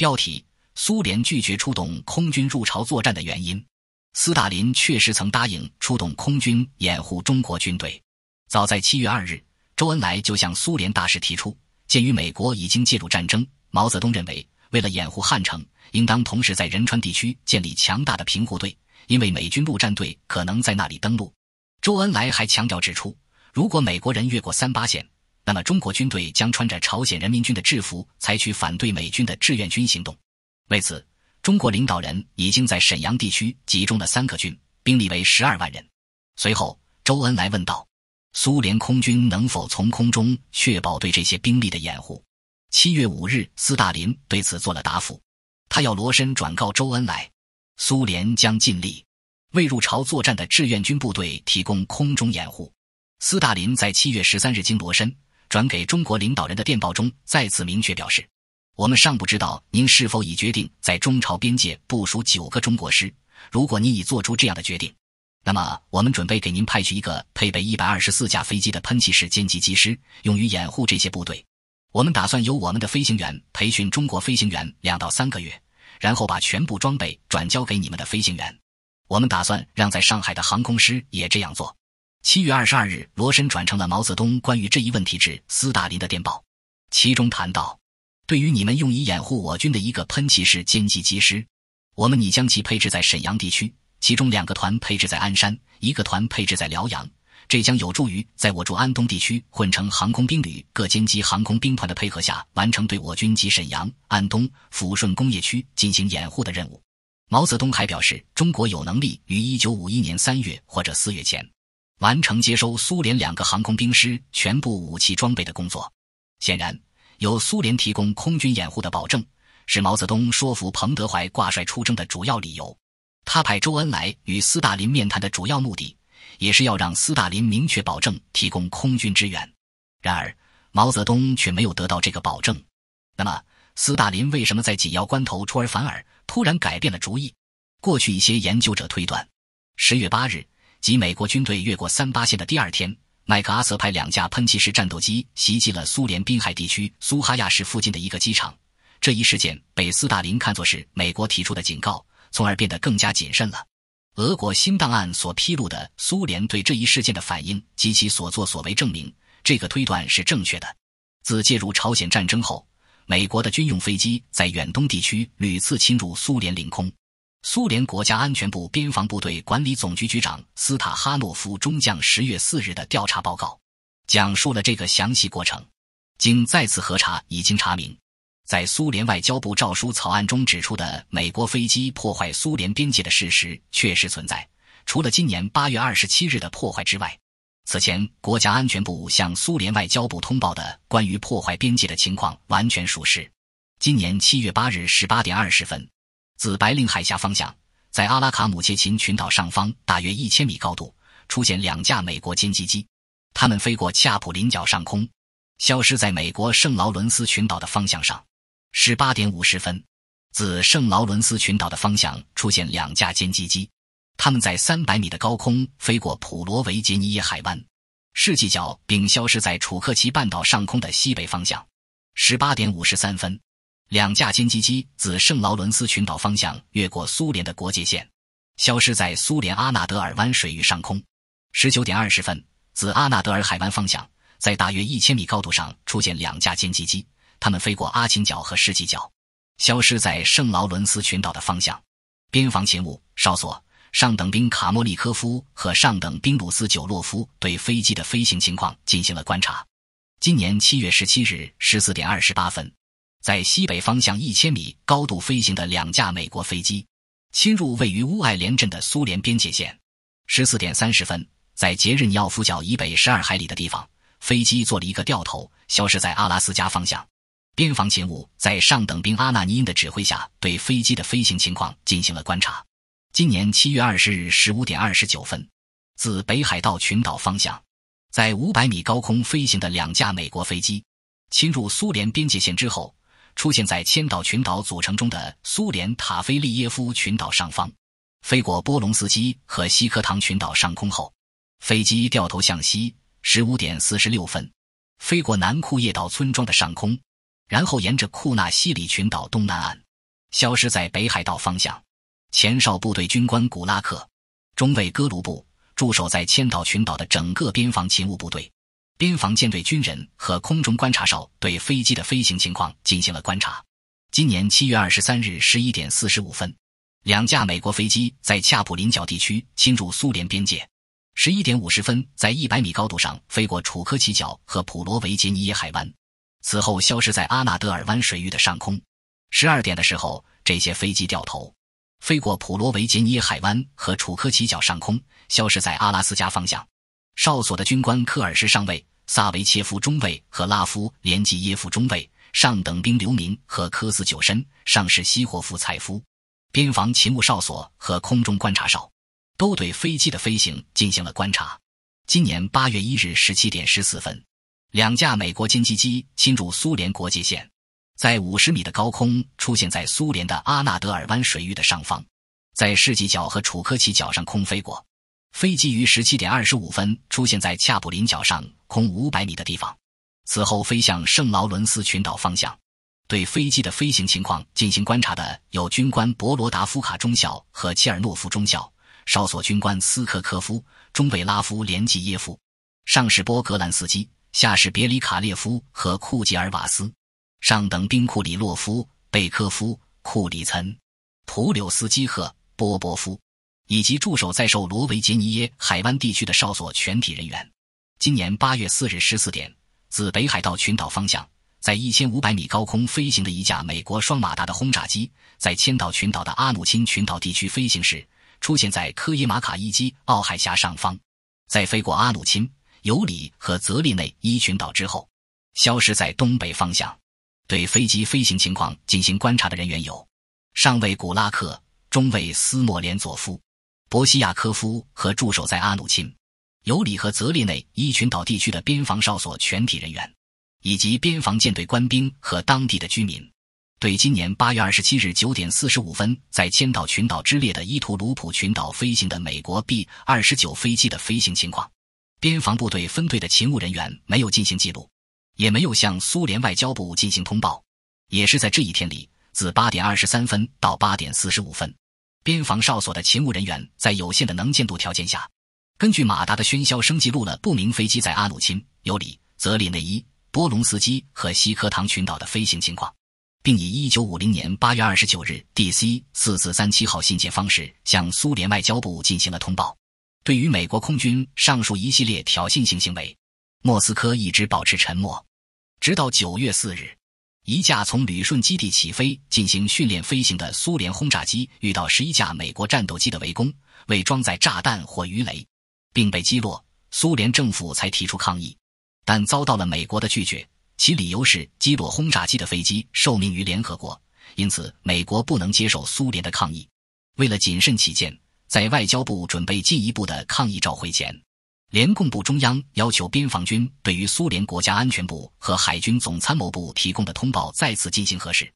标题：苏联拒绝出动空军入朝作战的原因。斯大林确实曾答应出动空军掩护中国军队。早在七月二日，周恩来就向苏联大使提出，鉴于美国已经介入战争，毛泽东认为，为了掩护汉城，应当同时在仁川地区建立强大的平护队，因为美军陆战队可能在那里登陆。周恩来还强调指出，如果美国人越过三八线。那么，中国军队将穿着朝鲜人民军的制服，采取反对美军的志愿军行动。为此，中国领导人已经在沈阳地区集中了三个军，兵力为十二万人。随后，周恩来问道：“苏联空军能否从空中确保对这些兵力的掩护？”七月五日，斯大林对此做了答复，他要罗申转告周恩来，苏联将尽力为入朝作战的志愿军部队提供空中掩护。斯大林在七月十三日经罗申。转给中国领导人的电报中再次明确表示，我们尚不知道您是否已决定在中朝边界部署九个中国师。如果您已做出这样的决定，那么我们准备给您派去一个配备一百二十四架飞机的喷气式歼击机师，用于掩护这些部队。我们打算由我们的飞行员培训中国飞行员两到三个月，然后把全部装备转交给你们的飞行员。我们打算让在上海的航空师也这样做。七月二十二日，罗申转呈了毛泽东关于这一问题致斯大林的电报，其中谈到，对于你们用以掩护我军的一个喷气式歼击机师，我们拟将其配置在沈阳地区，其中两个团配置在鞍山，一个团配置在辽阳，这将有助于在我驻安东地区混成航空兵旅各歼击航空兵团的配合下，完成对我军及沈阳、安东、抚顺工业区进行掩护的任务。毛泽东还表示，中国有能力于一九五一年三月或者四月前。完成接收苏联两个航空兵师全部武器装备的工作，显然由苏联提供空军掩护的保证，是毛泽东说服彭德怀挂帅出征的主要理由。他派周恩来与斯大林面谈的主要目的，也是要让斯大林明确保证提供空军支援。然而，毛泽东却没有得到这个保证。那么，斯大林为什么在紧要关头出尔反尔，突然改变了主意？过去一些研究者推断，十月八日。即美国军队越过三八线的第二天，麦克阿瑟派两架喷气式战斗机袭击了苏联滨海地区苏哈亚市附近的一个机场。这一事件被斯大林看作是美国提出的警告，从而变得更加谨慎了。俄国新档案所披露的苏联对这一事件的反应及其所作所为，证明这个推断是正确的。自介入朝鲜战争后，美国的军用飞机在远东地区屡次侵入苏联领空。苏联国家安全部边防部队管理总局局长斯塔哈诺夫中将十月四日的调查报告，讲述了这个详细过程。经再次核查，已经查明，在苏联外交部诏书草案中指出的美国飞机破坏苏联边界的事实确实存在。除了今年八月二十七日的破坏之外，此前国家安全部向苏联外交部通报的关于破坏边界的情况完全属实。今年七月八日十八点二十分。自白令海峡方向，在阿拉卡姆切琴群岛上方大约一千米高度出现两架美国歼击机，它们飞过恰普林角上空，消失在美国圣劳伦斯群岛的方向上。十八点五十分，自圣劳伦斯群岛的方向出现两架歼击机，它们在三百米的高空飞过普罗维杰尼耶海湾、世纪角，并消失在楚克奇半岛上空的西北方向。十八点五十三分。两架歼击机自圣劳伦斯群岛方向越过苏联的国界线，消失在苏联阿纳德尔湾水域上空。十九点二十分，自阿纳德尔海湾方向，在大约一千米高度上出现两架歼击机，他们飞过阿琴角和世纪角，消失在圣劳伦斯群岛的方向。边防勤务哨所上等兵卡莫利科夫和上等兵鲁斯久洛夫对飞机的飞行情况进行了观察。今年七月十七日十四点二十八分。在西北方向一千米高度飞行的两架美国飞机，侵入位于乌爱连镇的苏联边界线。十四点三十分，在杰日尼奥夫角以北十二海里的地方，飞机做了一个掉头，消失在阿拉斯加方向。边防勤务在上等兵阿纳尼因的指挥下，对飞机的飞行情况进行了观察。今年七月二十日十五点二十九分，自北海道群岛方向，在五百米高空飞行的两架美国飞机侵入苏联边界线之后。出现在千岛群岛组成中的苏联塔菲利耶夫群岛上方，飞过波隆斯基和西科唐群岛上空后，飞机掉头向西。十五点四十六分，飞过南库叶岛村庄的上空，然后沿着库纳西里群岛东南岸，消失在北海道方向。前哨部队军官古拉克，中尉戈卢布驻守在千岛群岛的整个边防勤务部队。边防舰队军人和空中观察哨对飞机的飞行情况进行了观察。今年七月二十三日十一点四十五分，两架美国飞机在恰普林角地区侵入苏联边界。十一点五十分，在一百米高度上飞过楚科奇角和普罗维杰尼耶海湾，此后消失在阿纳德尔湾水域的上空。十二点的时候，这些飞机掉头，飞过普罗维杰尼耶海湾和楚科奇角上空，消失在阿拉斯加方向。哨所的军官科尔什上尉、萨维切夫中尉和拉夫连季耶夫中尉、上等兵刘明和科斯九申上士西霍夫采夫，边防勤务哨所和空中观察哨，都对飞机的飞行进行了观察。今年八月一日十七点十四分，两架美国歼击机侵入苏联国界线，在五十米的高空出现在苏联的阿纳德尔湾水域的上方，在世纪角和楚科奇角上空飞过。飞机于十七点二十五分出现在恰布林角上空五百米的地方，此后飞向圣劳伦斯群岛方向。对飞机的飞行情况进行观察的有军官博罗达夫卡中校和切尔诺夫中校，哨所军官斯科科夫、中维拉夫连季耶夫、上士波格兰斯基、下士别里卡列夫和库吉尔瓦斯，上等兵库里洛夫、贝科夫、库里岑、普柳斯基赫、波波夫。以及驻守在受罗维杰尼耶海湾地区的哨所全体人员。今年八月四日十四点，自北海道群岛方向，在一千五百米高空飞行的一架美国双马达的轰炸机，在千岛群岛的阿努钦群岛地区飞行时，出现在科伊马卡伊基奥海峡上方。在飞过阿努钦、尤里和泽利内伊群岛之后，消失在东北方向。对飞机飞行情况进行观察的人员有上尉古拉克、中尉斯莫连佐夫。博西亚科夫和驻守在阿努钦、尤里和泽列内伊群岛地区的边防哨所全体人员，以及边防舰队官兵和当地的居民，对今年八月二十七日九点四十五分在千岛群岛之列的伊图鲁普群岛飞行的美国 B 二十九飞机的飞行情况，边防部队分队的勤务人员没有进行记录，也没有向苏联外交部进行通报。也是在这一天里，自八点二十三分到八点四十五分。边防哨所的勤务人员在有限的能见度条件下，根据马达的喧嚣声记录了不明飞机在阿努钦、尤里、泽里内伊、波隆斯基和西科唐群岛的飞行情况，并以1950年8月29日 DC4437 号信件方式向苏联外交部进行了通报。对于美国空军上述一系列挑衅性行为，莫斯科一直保持沉默，直到9月4日。一架从旅顺基地起飞进行训练飞行的苏联轰炸机遇到十一架美国战斗机的围攻，未装载炸弹或鱼雷，并被击落。苏联政府才提出抗议，但遭到了美国的拒绝。其理由是击落轰炸机的飞机受命于联合国，因此美国不能接受苏联的抗议。为了谨慎起见，在外交部准备进一步的抗议召回前。联共部中央要求边防军对于苏联国家安全部和海军总参谋部提供的通报再次进行核实，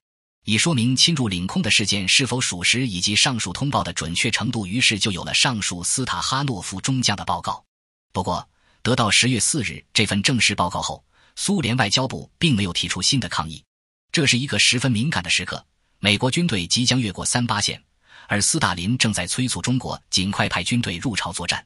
以说明侵入领空的事件是否属实以及上述通报的准确程度。于是就有了上述斯塔哈诺夫中将的报告。不过，得到十月四日这份正式报告后，苏联外交部并没有提出新的抗议。这是一个十分敏感的时刻，美国军队即将越过三八线，而斯大林正在催促中国尽快派军队入朝作战。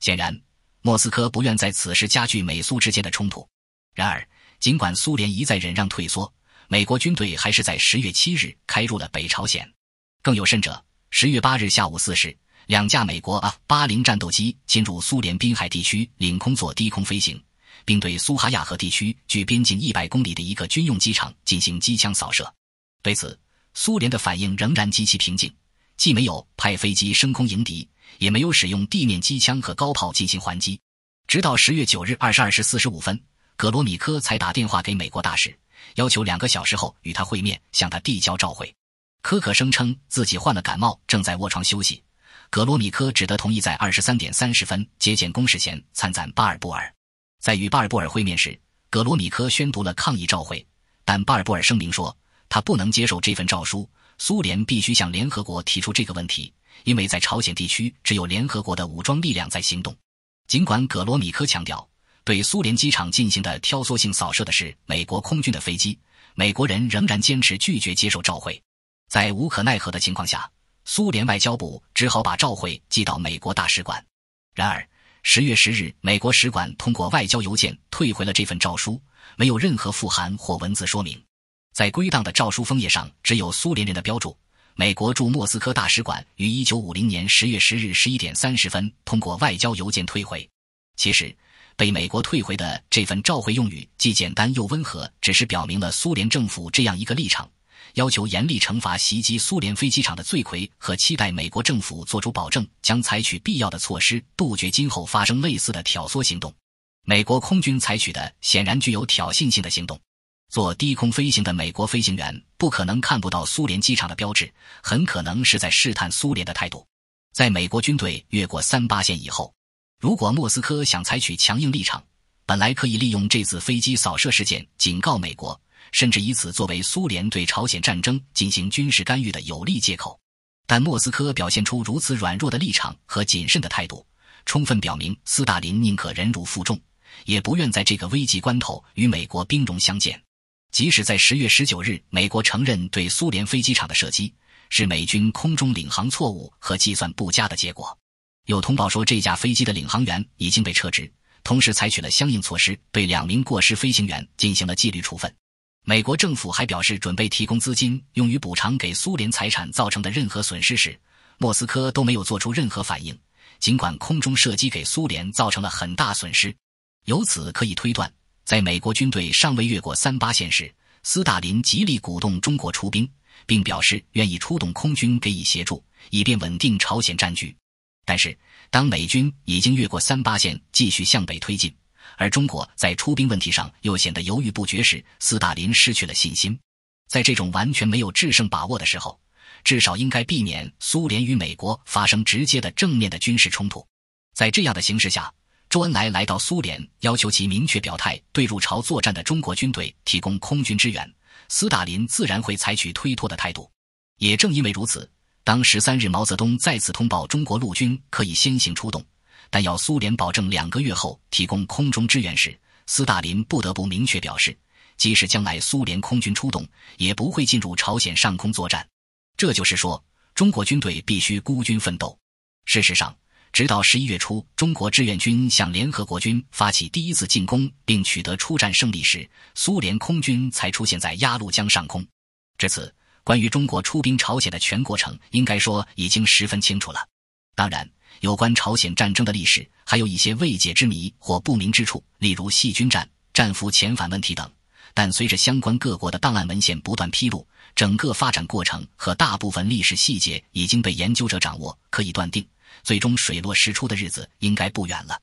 显然。莫斯科不愿在此时加剧美苏之间的冲突。然而，尽管苏联一再忍让退缩，美国军队还是在十月七日开入了北朝鲜。更有甚者，十月八日下午四时，两架美国 F 八零战斗机进入苏联滨海地区领空做低空飞行，并对苏哈亚河地区距边境一百公里的一个军用机场进行机枪扫射。对此，苏联的反应仍然极其平静。既没有派飞机升空迎敌，也没有使用地面机枪和高炮进行还击，直到十月九日二十二时四十五分，格罗米科才打电话给美国大使，要求两个小时后与他会面，向他递交召回。科可声称自己患了感冒，正在卧床休息，格罗米科只得同意在二十三点三十分节俭公事前参赞巴尔布尔。在与巴尔布尔会面时，格罗米科宣读了抗议召回，但巴尔布尔声明说他不能接受这份诏书。苏联必须向联合国提出这个问题，因为在朝鲜地区，只有联合国的武装力量在行动。尽管葛罗米科强调，对苏联机场进行的挑唆性扫射的是美国空军的飞机，美国人仍然坚持拒绝接受召回。在无可奈何的情况下，苏联外交部只好把召回寄到美国大使馆。然而，十月十日，美国使馆通过外交邮件退回了这份诏书，没有任何复函或文字说明。在归档的诏书封页上，只有苏联人的标注。美国驻莫斯科大使馆于1950年10月10日11点30分通过外交邮件退回。其实，被美国退回的这份召回用语既简单又温和，只是表明了苏联政府这样一个立场：要求严厉惩罚袭击苏联飞机场的罪魁，和期待美国政府作出保证，将采取必要的措施，杜绝今后发生类似的挑唆行动。美国空军采取的显然具有挑衅性的行动。做低空飞行的美国飞行员不可能看不到苏联机场的标志，很可能是在试探苏联的态度。在美国军队越过三八线以后，如果莫斯科想采取强硬立场，本来可以利用这次飞机扫射事件警告美国，甚至以此作为苏联对朝鲜战争进行军事干预的有力借口。但莫斯科表现出如此软弱的立场和谨慎的态度，充分表明斯大林宁可忍辱负重，也不愿在这个危急关头与美国兵戎相见。即使在十月十九日，美国承认对苏联飞机场的射击是美军空中领航错误和计算不佳的结果，有通报说这架飞机的领航员已经被撤职，同时采取了相应措施，对两名过失飞行员进行了纪律处分。美国政府还表示准备提供资金用于补偿给苏联财产造成的任何损失时，莫斯科都没有做出任何反应。尽管空中射击给苏联造成了很大损失，由此可以推断。在美国军队尚未越过三八线时，斯大林极力鼓动中国出兵，并表示愿意出动空军给予协助，以便稳定朝鲜战局。但是，当美军已经越过三八线，继续向北推进，而中国在出兵问题上又显得犹豫不决时，斯大林失去了信心。在这种完全没有制胜把握的时候，至少应该避免苏联与美国发生直接的正面的军事冲突。在这样的形势下。周恩来来到苏联，要求其明确表态对入朝作战的中国军队提供空军支援。斯大林自然会采取推脱的态度。也正因为如此，当十三日毛泽东再次通报中国陆军可以先行出动，但要苏联保证两个月后提供空中支援时，斯大林不得不明确表示，即使将来苏联空军出动，也不会进入朝鲜上空作战。这就是说，中国军队必须孤军奋斗。事实上，直到十一月初，中国志愿军向联合国军发起第一次进攻并取得初战胜利时，苏联空军才出现在鸭绿江上空。至此，关于中国出兵朝鲜的全过程，应该说已经十分清楚了。当然，有关朝鲜战争的历史还有一些未解之谜或不明之处，例如细菌战、战俘遣返问题等。但随着相关各国的档案文献不断披露，整个发展过程和大部分历史细节已经被研究者掌握，可以断定。最终水落石出的日子应该不远了。